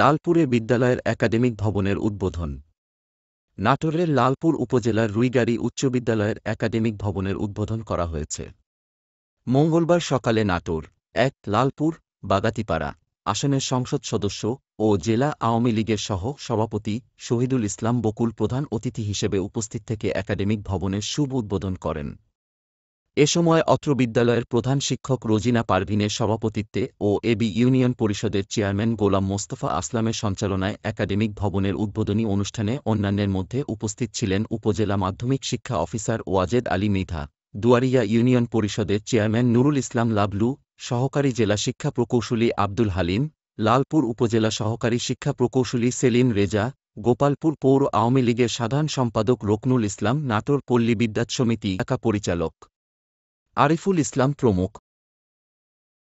লালপুরে বিদ্যালয়ের একাডেমিক ভবনের উদ্বোধন নাটোরের লালপুর উপজেলার রুইগাড়ি উচ্চ বিদ্যালয়ের একাডেমিক ভবনের উদ্বোধন করা হয়েছে মঙ্গলবার সকালে নাটোর এক লালপুর বাগাতিপাড়া আসনের সংসদ সদস্য ও জেলা আওয়ামী লীগের সহ সভাপতি শহীদুল ইসলাম বকুল প্রধান অতিথি হিসেবে উপস্থিত থেকে একাডেমিক ভবনের শুভ উদ্বোধন করেন এ সময় অত্র বিদ্যালয়ের প্রধান শিক্ষক রোজিনা পারভিনের সভাপতিত্বে ও এবি ইউনিয়ন পরিষদের চেয়ারম্যান গোলাম মোস্তফা আসলামের সঞ্চালনায় একাডেমিক ভবনের উদ্বোধনী অনুষ্ঠানে অন্যান্যের মধ্যে উপস্থিত ছিলেন উপজেলা মাধ্যমিক শিক্ষা অফিসার ওয়াজেদ আলী মিধা দুয়ারিয়া ইউনিয়ন পরিষদের চেয়ারম্যান নুরুল ইসলাম লাবলু সহকারী জেলা শিক্ষা প্রকৌশলী আব্দুল হালিম লালপুর উপজেলা সহকারী শিক্ষা প্রকৌশলী সেলিম রেজা গোপালপুর পৌর আওয়ামী লীগের সাধারণ সম্পাদক রকনুল ইসলাম নাটোর পল্লী বিদ্যাৎ সমিতি একা পরিচালক আরিফুল ইসলাম প্রমুখ